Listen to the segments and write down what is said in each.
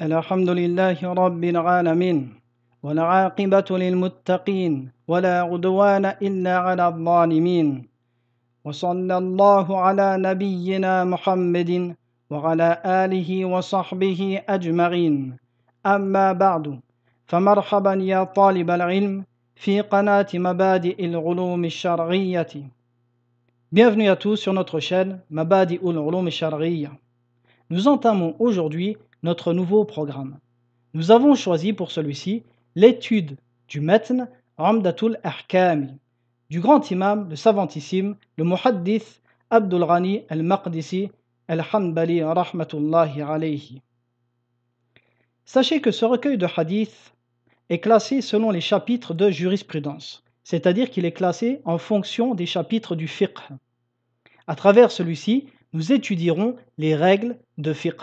الحمد لله رب العالمين والعاقبة للمتقين ولا عدوان إلا على الظالمين وصلى الله على نبينا محمد وعلى آله وصحبه أجمعين أما بعد فمرحبا يا طالب العلم في قناة مبادئ العلوم الشرعية Bienvenue à tous sur notre chaîne Mabadi ul Ulum Sharia. Nous entamons aujourd'hui notre nouveau programme. Nous avons choisi pour celui-ci l'étude du Matn Ramdatul Ahkami du grand imam, le savantissime, le muhaddith Abdul Ghani al-Maqdisi al-Hanbali rahmatullahi alayhi. Sachez que ce recueil de hadith est classé selon les chapitres de jurisprudence, c'est-à-dire qu'il est classé en fonction des chapitres du fiqh. À travers celui-ci, nous étudierons les règles de fiqh.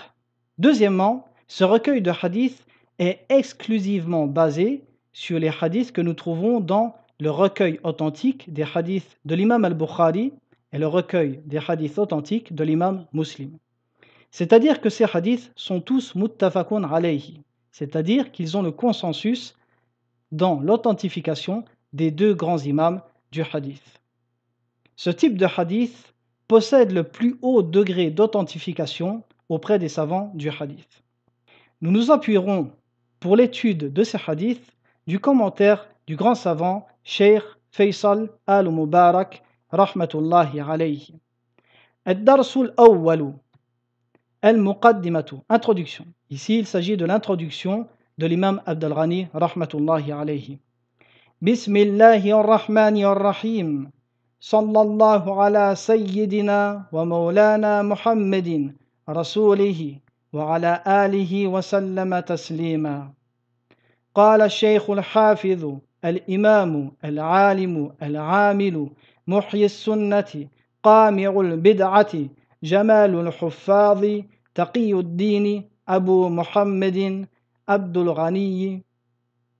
Deuxièmement, ce recueil de hadiths est exclusivement basé sur les hadiths que nous trouvons dans le recueil authentique des hadiths de l'imam al-Bukhari et le recueil des hadiths authentiques de l'imam muslim. C'est-à-dire que ces hadiths sont tous muttafaqun alayhi, c'est-à-dire qu'ils ont le consensus dans l'authentification des deux grands imams du hadith. Ce type de hadith possède le plus haut degré d'authentification auprès des savants du hadith. Nous nous appuierons pour l'étude de ces hadiths du commentaire du grand savant Sheikh Faisal al-Mubarak rahmatullahi alayhi. Ad-Darsul Awwalu Al-Muqaddimatu Introduction. Ici, il s'agit de l'introduction de l'imam Abdel Ghani rahmatullahi alayhi. r-Rahmani Rahmanir Rahim. Sallallahu ala sayyidina wa maulana Muhammadin. رسوله وعلى آله وسلم تسليما قال الشيخ الحافظ الإمام العالم العامل محيي السنة قامع البدعة جمال الحفاظ تقي الدين أبو محمد عبد الغني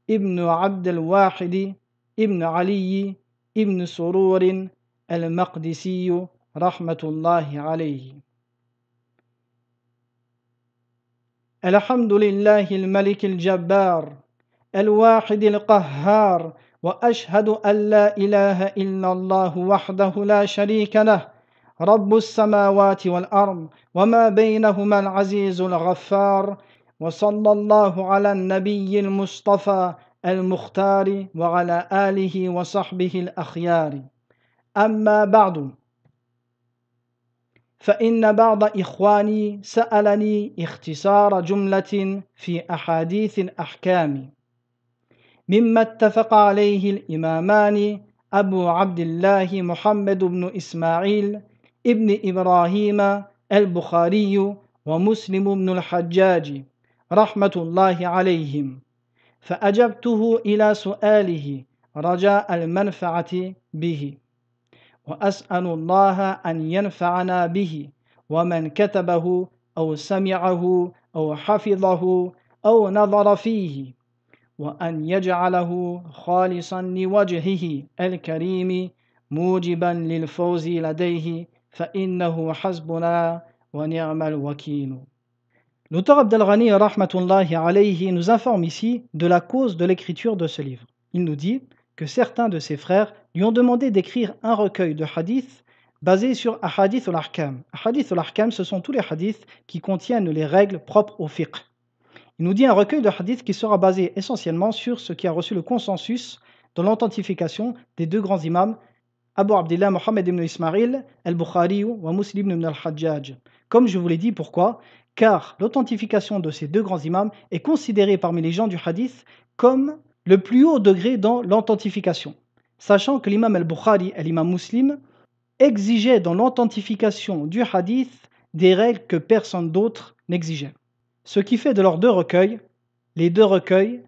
ابن عبد الواحد ابن علي ابن سرور المقدسي رحمة الله عليه الحمد لله الملك الجبار الواحد القهار وأشهد أن لا إله إلا الله وحده لا شريك له رب السماوات والأرض وما بينهما العزيز الغفار وصلى الله على النبي المصطفى المختار وعلى آله وصحبه الأخيار أما بعد فإن بعض إخواني سألني اختصار جملة في أحاديث الأحكام مما اتفق عليه الإمامان أبو عبد الله محمد بن إسماعيل ابن إبراهيم البخاري ومسلم بن الحجاج رحمة الله عليهم فأجبته إلى سؤاله رجاء المنفعة به وأسأل الله أن ينفعنا به ومن كتبه أو سمعه أو حفظه أو نظر فيه وأن يجعله خالصا لوجهه الكريم موجبا للفوز لديه فإنه حسبنا ونعم الوكيل L'auteur Abdelghani rahmatullahi alayhi nous informe ici de la cause de l'écriture de ce livre. Il nous dit que certains de ses frères lui ont demandé d'écrire un recueil de hadiths basé sur Ahadith al-Ahkam. Ahadith ahkam ce sont tous les hadiths qui contiennent les règles propres au fiqh. Il nous dit un recueil de hadiths qui sera basé essentiellement sur ce qui a reçu le consensus dans l'authentification des deux grands imams, Abu Abdillah Muhammad ibn Ismail al-Bukhari ou Muslim ibn al-Hajjaj. Comme je vous l'ai dit, pourquoi Car l'authentification de ces deux grands imams est considérée parmi les gens du hadith comme le plus haut degré dans l'authentification sachant que l'imam al-Bukhari et l'imam muslim exigeaient dans l'authentification du hadith des règles que personne d'autre n'exigeait. Ce qui fait de leurs deux recueils les deux recueils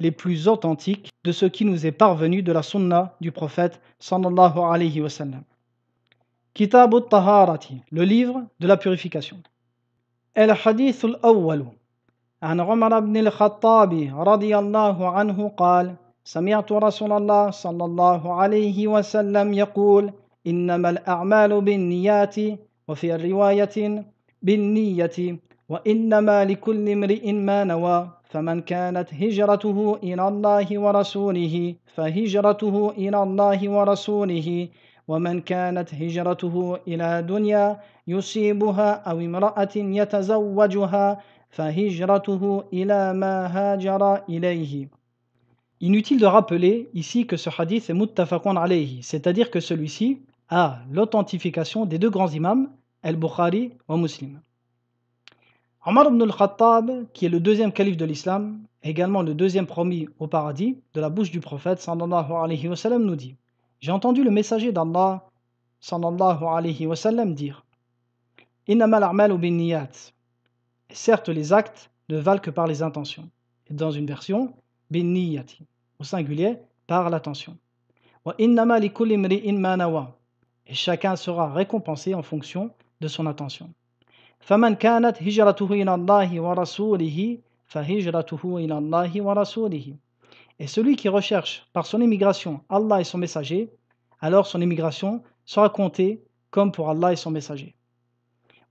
les plus authentiques de ce qui nous est parvenu de la sunna du prophète sallallahu alayhi wa sallam. Kitab al-Taharati, le livre de la purification. al awwal An Umar ibn al-Khattabi anhu قال سمعت رسول الله صلى الله عليه وسلم يقول إنما الأعمال بالنيات وفي الرواية بالنية وإنما لكل امرئ ما نوى فمن كانت هجرته إلى الله ورسوله فهجرته إلى الله ورسوله ومن كانت هجرته إلى دنيا يصيبها أو امرأة يتزوجها فهجرته إلى ما هاجر إليه Inutile de rappeler ici que ce hadith est muttafaqun alayhi, c'est-à-dire que celui-ci a l'authentification des deux grands imams, el bukhari et Muslim. Omar ibn al-Khattab, qui est le deuxième calife de l'islam, également le deuxième promis au paradis, de la bouche du prophète sallallahu alayhi wa sallam, nous dit J'ai entendu le messager d'Allah sallallahu alayhi wa sallam dire Innamal bin Certes, les actes ne valent que par les intentions. Et dans une version, au singulier, par l'attention. Et chacun sera récompensé en fonction de son attention. Et celui qui recherche par son émigration Allah et son messager, alors son émigration sera comptée comme pour Allah et son messager.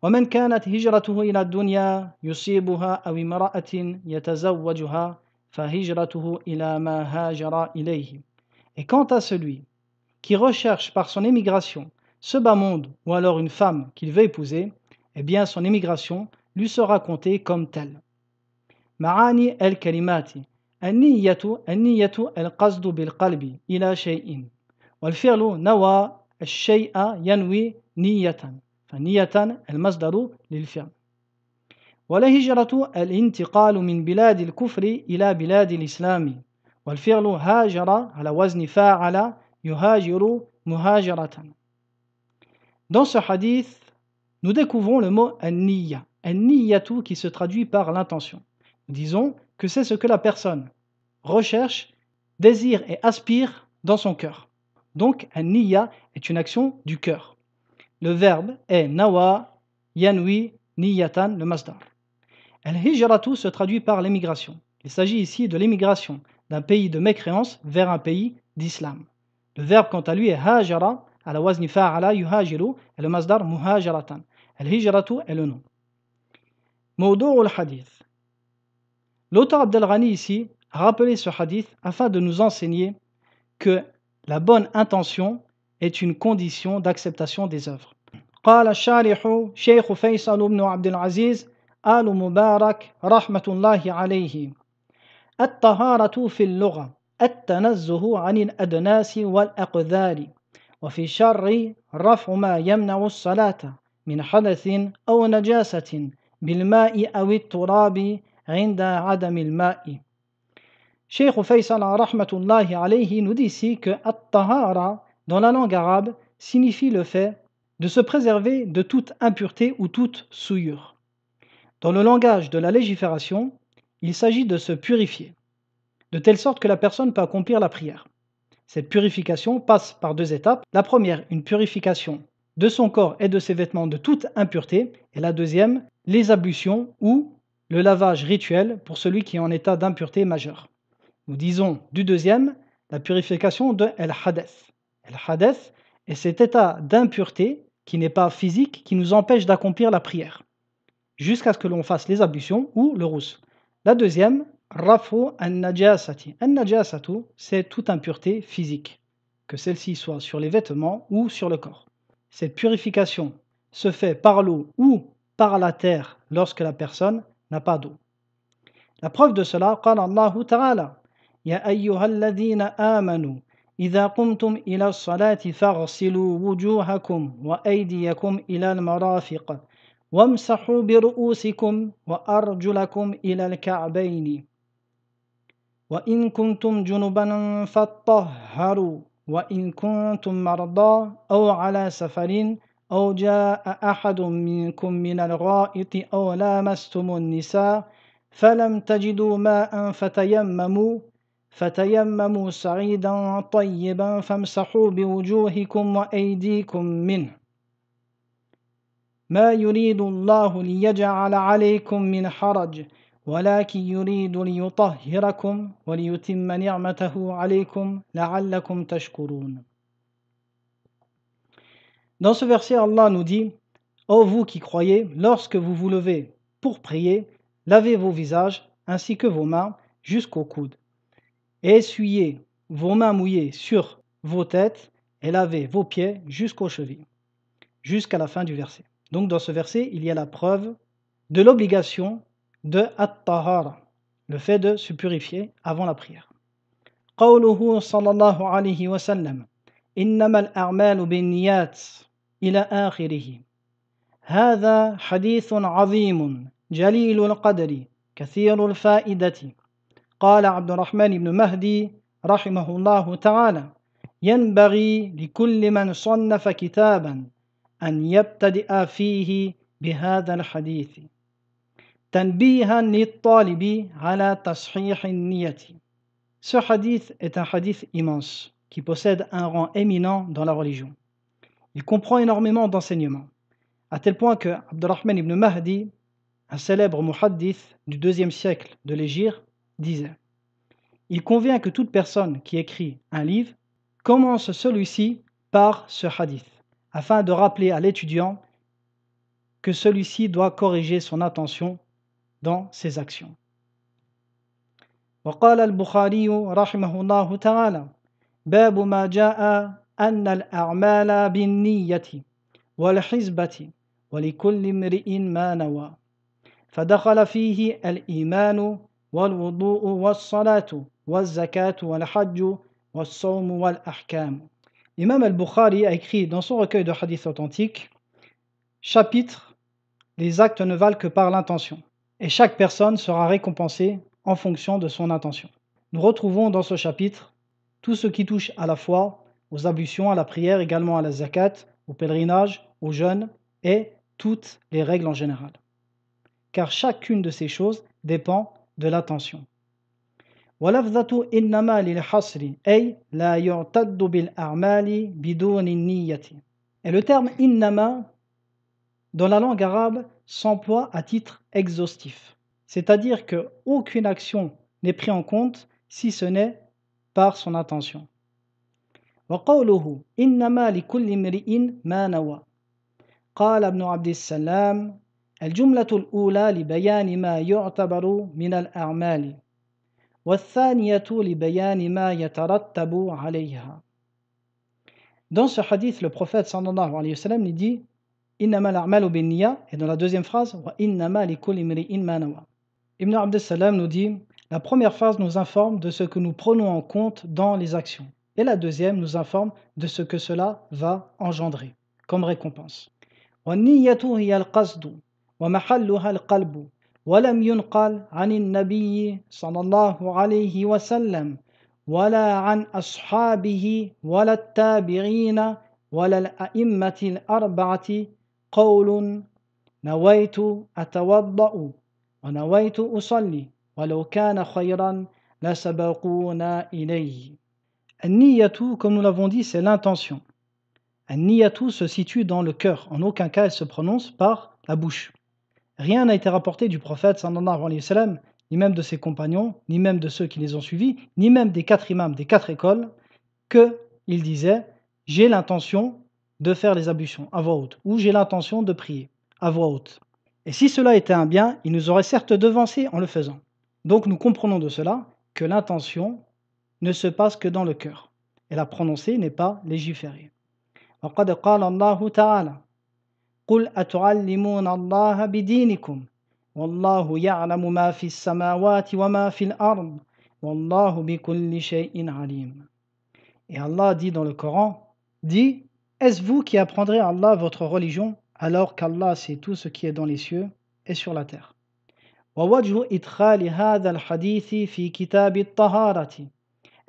ومن كانت هجرته إلى et quant à celui qui recherche par son émigration ce bas monde ou alors une femme qu'il veut épouser, eh bien son émigration lui sera comptée comme telle. Maani el kalimati. An niyatu, an niyatu al kazdu bil kalbi ila shayin. Wal firlu nawa, al shay'a yanwi niyatan. Faniyatan al mazdaru lil dans ce hadith, nous découvrons le mot an-niyya, an-niyyatu qui se traduit par l'intention. disons que c'est ce que la personne recherche, désire et aspire dans son cœur. Donc an-niyya est une action du cœur. Le verbe est nawa, yanwi, niyatan, le masdar. Al-Hijratu se traduit par l'émigration. Il s'agit ici de l'émigration d'un pays de mécréance vers un pays d'islam. Le verbe quant à lui est hajara, à la wazni fa'ala yuhajiru, et le masdar muhajaratan. Al-hijratu est le nom. Mawdou al-hadith. L'auteur Rani ici a rappelé ce hadith afin de nous enseigner que la bonne intention est une condition d'acceptation des œuvres. Qala الشارح شيخ فيصل بن عبد آل مبارك رحمة الله عليه الطهارة في اللغة التنزه عن الأدناس والأقذال وفي الشر رفع ما يمنع الصلاة من حدث أو نجاسة بالماء أو التراب عند عدم الماء شيخ فيصل رحمة الله عليه نديسي الطهارة dans la langue arabe signifie le fait de se préserver de toute impureté ou toute souillure. Dans le langage de la légifération, il s'agit de se purifier, de telle sorte que la personne peut accomplir la prière. Cette purification passe par deux étapes. La première, une purification de son corps et de ses vêtements de toute impureté, et la deuxième, les ablutions ou le lavage rituel pour celui qui est en état d'impureté majeure. Nous disons du deuxième, la purification de El Hadeth. El Hadeth est cet état d'impureté qui n'est pas physique, qui nous empêche d'accomplir la prière jusqu'à ce que l'on fasse les ablutions ou le rousse. La deuxième, rafu an-najasati. An-najasatu, c'est toute impureté physique, que celle-ci soit sur les vêtements ou sur le corps. Cette purification se fait par l'eau ou par la terre lorsque la personne n'a pas d'eau. La preuve de cela, قال Ta'ala تعالى وامسحوا برؤوسكم وأرجلكم إلى الكعبين وإن كنتم جنبا فاطهروا وإن كنتم مرضى أو على سفر أو جاء أحد منكم من الغائط أو لامستم النساء فلم تجدوا ماء فتيمموا فتيمموا سعيدا طيبا فامسحوا بوجوهكم وأيديكم منه Dans ce verset, Allah nous dit Ô vous qui croyez, lorsque vous vous levez pour prier, lavez vos visages ainsi que vos mains jusqu'aux coudes, essuyez vos mains mouillées sur vos têtes et lavez vos pieds jusqu'aux chevilles, jusqu'à la fin du verset. Donc dans ce verset, il y a la preuve de l'obligation de At-Tahara, le fait de se purifier avant la prière. « Qawluhu sallallahu alayhi wa sallam, innama al-armalu bin niyat ila akhirihi. Hatha hadithun azimun, jalilul qadari, kathirul fa'idati. Qala abdurrahman ibn mahdi rahimahu ta'ala, yanbari li kulli man sunnafa kitaban » Ce hadith est un hadith immense qui possède un rang éminent dans la religion. Il comprend énormément d'enseignements, à tel point que Abdurrahman ibn Mahdi, un célèbre muhaddith du deuxième siècle de l'Égypte, disait Il convient que toute personne qui écrit un livre commence celui-ci par ce hadith afin de rappeler à l'étudiant que celui-ci doit corriger son attention dans ses actions. وقال البخاري رحمه الله تعالى باب ما جاء أن الأعمال بالنية والحزبة ولكل امرئ ما نوى فدخل فيه الإيمان والوضوء والصلاة والزكاة والحج والصوم والأحكام Imam al-Bukhari a écrit dans son recueil de hadiths authentiques chapitre Les actes ne valent que par l'intention, et chaque personne sera récompensée en fonction de son intention. Nous retrouvons dans ce chapitre tout ce qui touche à la foi, aux ablutions, à la prière, également à la zakat, au pèlerinage, au jeûne et toutes les règles en général. Car chacune de ces choses dépend de l'intention. ولفظة إنما للحصر أي لا يعتد بالأعمال بدون النية Et le terme innama dans la langue arabe s'emploie à titre exhaustif, c'est-à-dire que aucune action n'est prise en compte si ce n'est par son intention. وقوله إنما لكل امرئ ما نوى قال ابن عبد السلام الجملة الأولى لبيان ما يعتبر من الأعمال dans ce hadith, le prophète sallallahu alayhi wa sallam dit et dans la deuxième phrase, Ibn Abdus nous dit La première phrase nous informe de ce que nous prenons en compte dans les actions, et la deuxième nous informe de ce que cela va engendrer comme récompense. ولم ينقل عن النبي صلى الله عليه وسلم ولا عن أصحابه ولا التابعين ولا الأئمة الأربعة قول نويت أتوضأ ونويت أصلي ولو كان خيرا لسبقونا إليه Niyatu, comme nous l'avons dit, c'est l'intention. Un niyatu se situe dans le cœur. En aucun cas, elle se prononce par la bouche. Rien n'a été rapporté du prophète sallallahu alayhi wa sallam, ni même de ses compagnons, ni même de ceux qui les ont suivis, ni même des quatre imams des quatre écoles, que il disait J'ai l'intention de faire les ablutions à voix haute, ou j'ai l'intention de prier à voix haute. Et si cela était un bien, il nous aurait certes devancé en le faisant. Donc nous comprenons de cela que l'intention ne se passe que dans le cœur, et la prononcer n'est pas légiférée. قل أتعلمون الله بدينكم والله يعلم ما في السماوات وما في الأرض والله بكل شيء عليم Et Allah dit dans le Coran, dit, est-ce vous qui apprendrez à Allah votre religion alors qu'Allah sait tout ce qui est dans les cieux et sur la terre ووجه إدخال هذا الحديث في كتاب الطهارة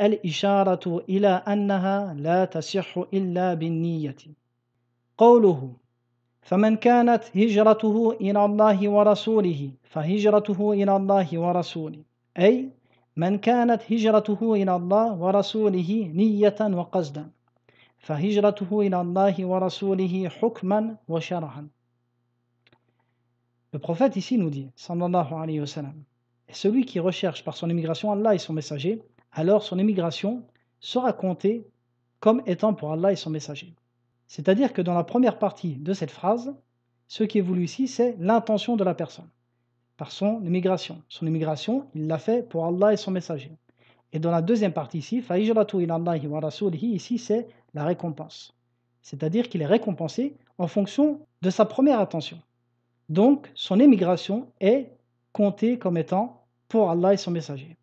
الإشارة إلى أنها لا تصح إلا بالنية قوله wa فمن كانت هجرته إلى الله ورسوله فهجرته إلى الله ورسوله أي من كانت هجرته إلى الله ورسوله نية وقصدا فهجرته إلى الله ورسوله حكما وشرعا Le prophète ici nous dit, sallallahu alayhi wa sallam, celui qui recherche par son émigration Allah et son messager, alors son émigration sera comptée comme étant pour Allah et son messager. C'est-à-dire que dans la première partie de cette phrase, ce qui est voulu ici, c'est l'intention de la personne par son immigration. Son immigration, il l'a fait pour Allah et son messager. Et dans la deuxième partie ici, fa'ijratu ilallahi wa rasulihi, ici c'est la récompense. C'est-à-dire qu'il est récompensé en fonction de sa première intention. Donc, son émigration est comptée comme étant pour Allah et son messager.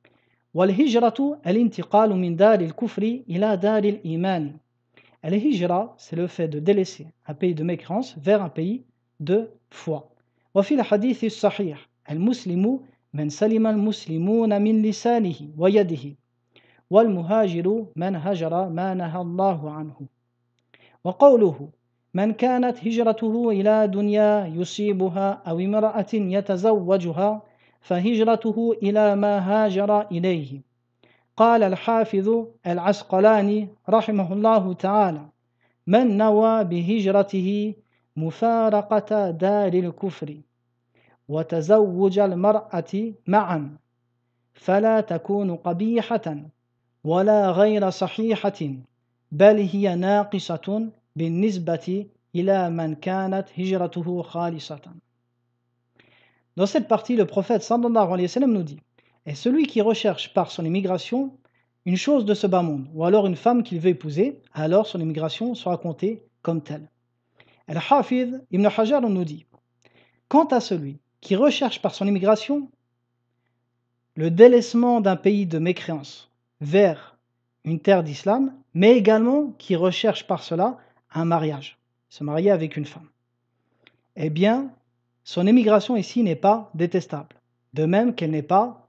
Wal hijratu al-intiqalu min kufri ila الهجرة c'est le fait de délaisser un pays de mécréance vers un pays de foi وفي الحديث الصحيح المسلم من سلم المسلمون من لسانه ويده والمهاجر من هجر ما نهى الله عنه وقوله من كانت هجرته إلى دنيا يصيبها أو امرأة يتزوجها فهجرته إلى ما هاجر إليه قال الحافظ العسقلاني رحمه الله تعالى من نوى بهجرته مفارقة دار الكفر وتزوج المرأة معا فلا تكون قبيحة ولا غير صحيحة بل هي ناقصة بالنسبة إلى من كانت هجرته خالصة. Dans cette partie, le prophète sallallahu alayhi wa sallam nous dit Et celui qui recherche par son immigration une chose de ce bas monde, ou alors une femme qu'il veut épouser, alors son immigration sera comptée comme telle. al hafid Ibn Hajar nous dit Quant à celui qui recherche par son immigration le délaissement d'un pays de mécréance vers une terre d'islam, mais également qui recherche par cela un mariage, se marier avec une femme, eh bien, son émigration ici n'est pas détestable, de même qu'elle n'est pas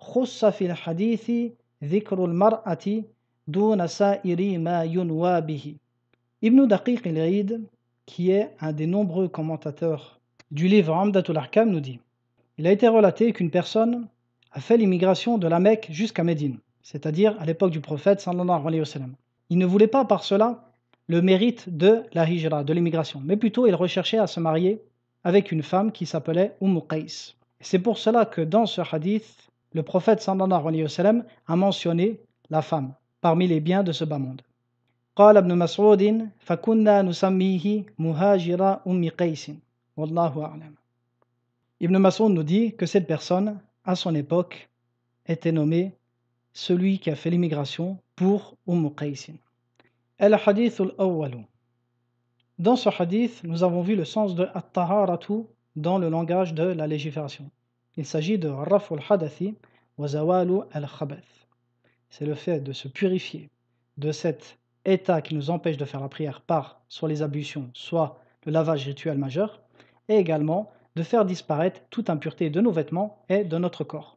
خص في hadithi ذكر المرأة دون سائر ما ينوى bihi » Ibn Daqiq qui est un des nombreux commentateurs du livre Amdatul Arkam, nous dit Il a été relaté qu'une personne a fait l'immigration de la Mecque jusqu'à Médine, c'est-à-dire à, l'époque du prophète sallallahu alayhi wa sallam. Il ne voulait pas par cela le mérite de la hijra, de l'immigration, mais plutôt il recherchait à se marier avec une femme qui s'appelait Umm Qais. C'est pour cela que dans ce hadith, le prophète sallallahu alayhi wa a mentionné la femme parmi les biens de ce bas monde. Ibn Mas'ud nous dit que cette personne, à son époque, était nommée celui qui a fait l'immigration pour Umm Qaysin. Dans ce hadith, nous avons vu le sens de at dans le langage de la légifération. Il s'agit de raful al-Hadathi wa Zawalu al-Khabath. C'est le fait de se purifier de cet état qui nous empêche de faire la prière par soit les ablutions, soit le lavage rituel majeur, et également de faire disparaître toute impureté de nos vêtements et de notre corps.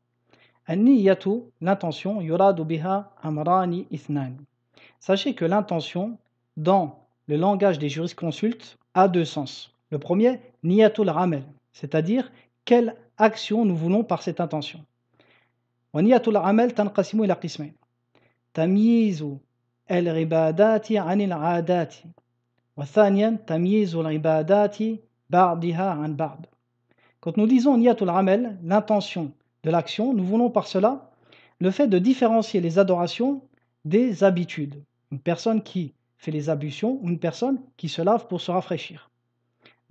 An-niyatu, l'intention, yuradu biha amrani ithnan. Sachez que l'intention, dans le langage des jurisconsultes, a deux sens. Le premier, niyatul ramel, c'est-à-dire quelle action nous voulons par cette intention. Quand nous disons niyatul amal, l'intention de l'action, nous voulons par cela le fait de différencier les adorations des habitudes. Une personne qui fait les ablutions ou une personne qui se lave pour se rafraîchir.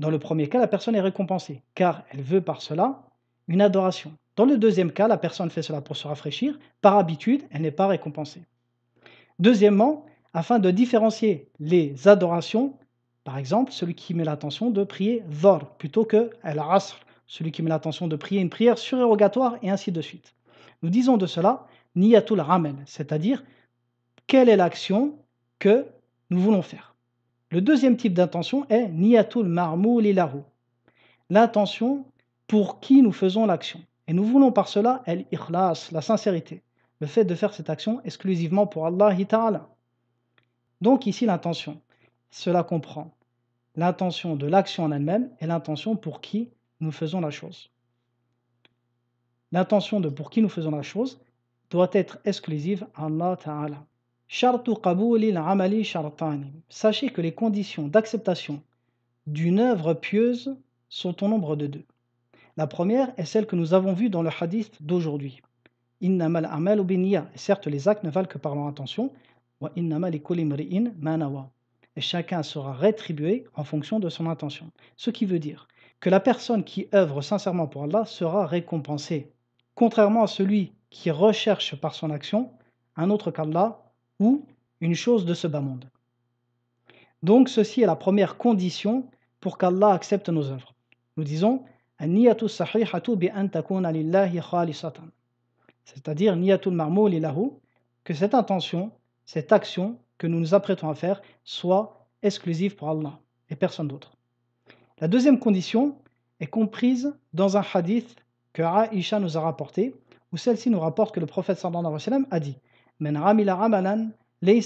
Dans le premier cas, la personne est récompensée, car elle veut par cela une adoration. Dans le deuxième cas, la personne fait cela pour se rafraîchir. Par habitude, elle n'est pas récompensée. Deuxièmement, afin de différencier les adorations, par exemple, celui qui met l'attention de prier dhor plutôt que el asr celui qui met l'attention de prier une prière surérogatoire et ainsi de suite. Nous disons de cela niyatul ramel, c'est-à-dire quelle est l'action que nous voulons faire. Le deuxième type d'intention est niyatul marmoul ilarou. l'intention pour qui nous faisons l'action. Et nous voulons par cela l'ikhlas, la sincérité, le fait de faire cette action exclusivement pour Allah Donc ici l'intention, cela comprend l'intention de l'action en elle-même et l'intention pour qui nous faisons la chose. L'intention de pour qui nous faisons la chose doit être exclusive à Allah Ta'ala. Sachez que les conditions d'acceptation d'une œuvre pieuse sont au nombre de deux. La première est celle que nous avons vue dans le hadith d'aujourd'hui. Innamal amal Certes, les actes ne valent que par leur intention. Et chacun sera rétribué en fonction de son intention. Ce qui veut dire que la personne qui œuvre sincèrement pour Allah sera récompensée, contrairement à celui qui recherche par son action un autre qu'Allah ou une chose de ce bas monde. Donc ceci est la première condition pour qu'Allah accepte nos œuvres. Nous disons c'est-à-dire marmoul que cette intention, cette action que nous nous apprêtons à faire soit exclusive pour Allah et personne d'autre. La deuxième condition est comprise dans un hadith que Aisha nous a rapporté, où celle-ci nous rapporte que le prophète sallallahu alayhi wa sallam a dit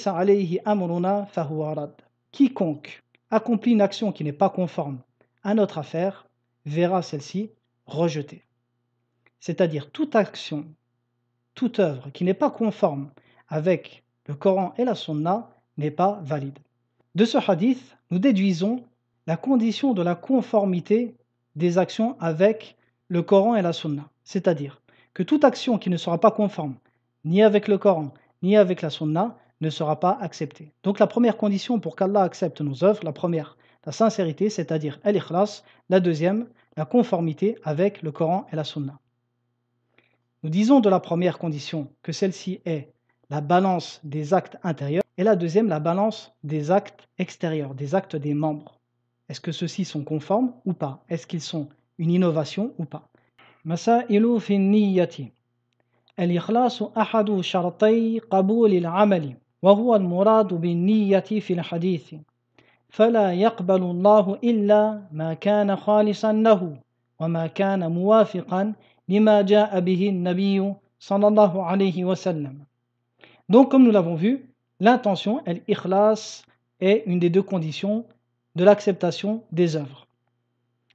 alayhi amruna Quiconque accomplit une action qui n'est pas conforme à notre affaire, verra celle-ci rejetée. C'est-à-dire toute action, toute œuvre qui n'est pas conforme avec le Coran et la Sunna n'est pas valide. De ce hadith, nous déduisons la condition de la conformité des actions avec le Coran et la Sunna. C'est-à-dire que toute action qui ne sera pas conforme ni avec le Coran ni avec la Sunna ne sera pas acceptée. Donc la première condition pour qu'Allah accepte nos œuvres, la première la sincérité, c'est-à-dire al-ikhlas, la deuxième, la conformité avec le Coran et la Sunna. Nous disons de la première condition que celle-ci est la balance des actes intérieurs et la deuxième, la balance des actes extérieurs, des actes des membres. Est-ce que ceux-ci sont conformes ou pas Est-ce qu'ils sont une innovation ou pas الإخلاص أحد شرطي قبول العمل وهو المراد بالنية في donc comme nous l'avons vu, l'intention, l'ikhlas, est une des deux conditions de l'acceptation des œuvres.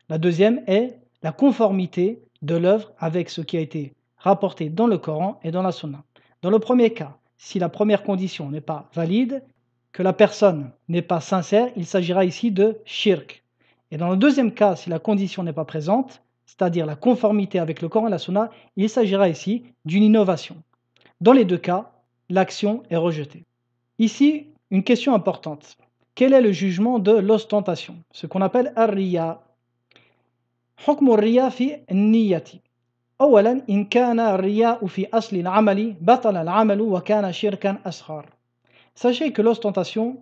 La deuxième est la conformité de l'œuvre avec ce qui a été rapporté dans le Coran et dans la Sunna. Dans le premier cas, si la première condition n'est pas valide, que la personne n'est pas sincère, il s'agira ici de shirk. Et dans le deuxième cas, si la condition n'est pas présente, c'est-à-dire la conformité avec le Coran et la Sunna, il s'agira ici d'une innovation. Dans les deux cas, l'action est rejetée. Ici, une question importante. Quel est le jugement de l'ostentation Ce qu'on appelle ar-riya. حكم الرياء في النية أولا إن كان الرياء في wa kana shirkan Sachez que l'ostentation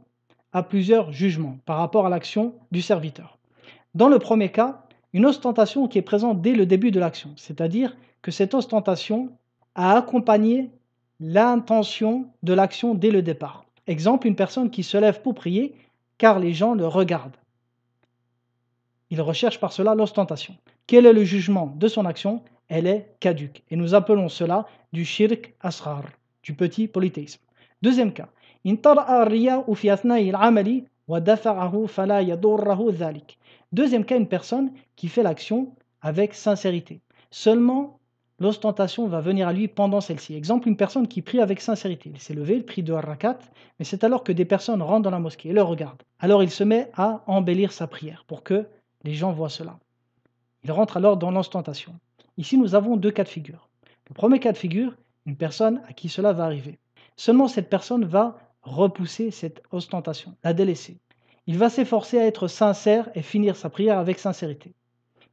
a plusieurs jugements par rapport à l'action du serviteur. Dans le premier cas, une ostentation qui est présente dès le début de l'action, c'est-à-dire que cette ostentation a accompagné l'intention de l'action dès le départ. Exemple, une personne qui se lève pour prier car les gens le regardent. Il recherche par cela l'ostentation. Quel est le jugement de son action Elle est caduque. Et nous appelons cela du shirk asrar, du petit polythéisme. Deuxième cas, Deuxième cas, une personne qui fait l'action avec sincérité. Seulement, l'ostentation va venir à lui pendant celle-ci. Exemple, une personne qui prie avec sincérité. Il s'est levé, il prie de harakat, mais c'est alors que des personnes rentrent dans la mosquée et le regardent. Alors il se met à embellir sa prière pour que les gens voient cela. Il rentre alors dans l'ostentation. Ici, nous avons deux cas de figure. Le premier cas de figure, une personne à qui cela va arriver. Seulement, cette personne va repousser cette ostentation, la délaisser. Il va s'efforcer à être sincère et finir sa prière avec sincérité.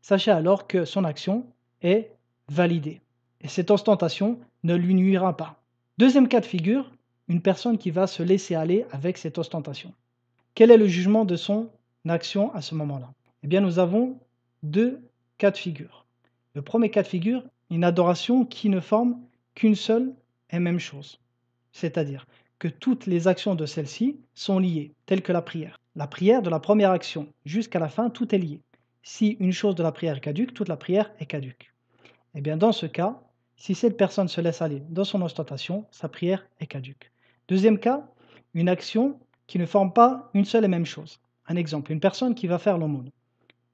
Sachez alors que son action est validée et cette ostentation ne lui nuira pas. Deuxième cas de figure, une personne qui va se laisser aller avec cette ostentation. Quel est le jugement de son action à ce moment-là Eh bien, nous avons deux cas de figure. Le premier cas de figure, une adoration qui ne forme qu'une seule et même chose, c'est-à-dire que toutes les actions de celle-ci sont liées, telles que la prière. La prière de la première action jusqu'à la fin, tout est lié. Si une chose de la prière est caduque, toute la prière est caduque. Et eh bien dans ce cas, si cette personne se laisse aller dans son ostentation, sa prière est caduque. Deuxième cas, une action qui ne forme pas une seule et même chose. Un exemple, une personne qui va faire l'aumône.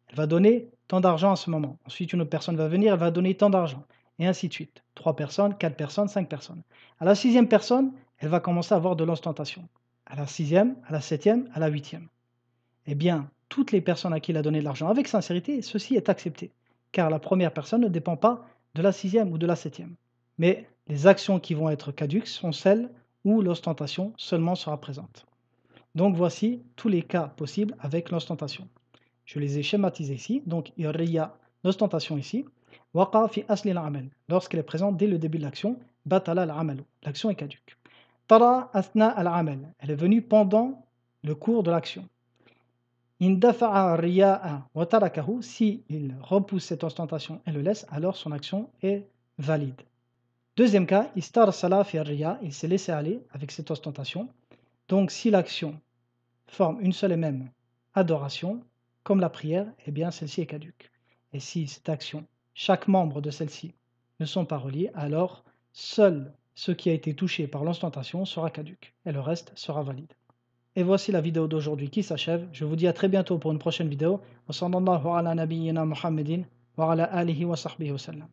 Elle va donner tant d'argent à ce moment. Ensuite, une autre personne va venir, elle va donner tant d'argent. Et ainsi de suite. Trois personnes, quatre personnes, cinq personnes. À la sixième personne, elle va commencer à avoir de l'ostentation. À la sixième, à la septième, à la huitième. Eh bien, toutes les personnes à qui elle a donné de l'argent avec sincérité, ceci est accepté. Car la première personne ne dépend pas de la sixième ou de la septième. Mais les actions qui vont être caduques sont celles où l'ostentation seulement sera présente. Donc voici tous les cas possibles avec l'ostentation. Je les ai schématisés ici. Donc, il y a l'ostentation ici. Waqa fi asli l'amal. Lorsqu'elle est présente dès le début de l'action, batala l'amal. L'action est caduque. Tara asna al Elle est venue pendant le cours de l'action. Si il repousse cette ostentation et le laisse, alors son action est valide. Deuxième cas, istar sala Il s'est laissé aller avec cette ostentation. Donc si l'action forme une seule et même adoration, comme la prière, eh bien celle-ci est caduque. Et si cette action, chaque membre de celle-ci ne sont pas reliés, alors seule ce qui a été touché par l'instantation sera caduque et le reste sera valide. Et voici la vidéo d'aujourd'hui qui s'achève. Je vous dis à très bientôt pour une prochaine vidéo. Wa wa ala wa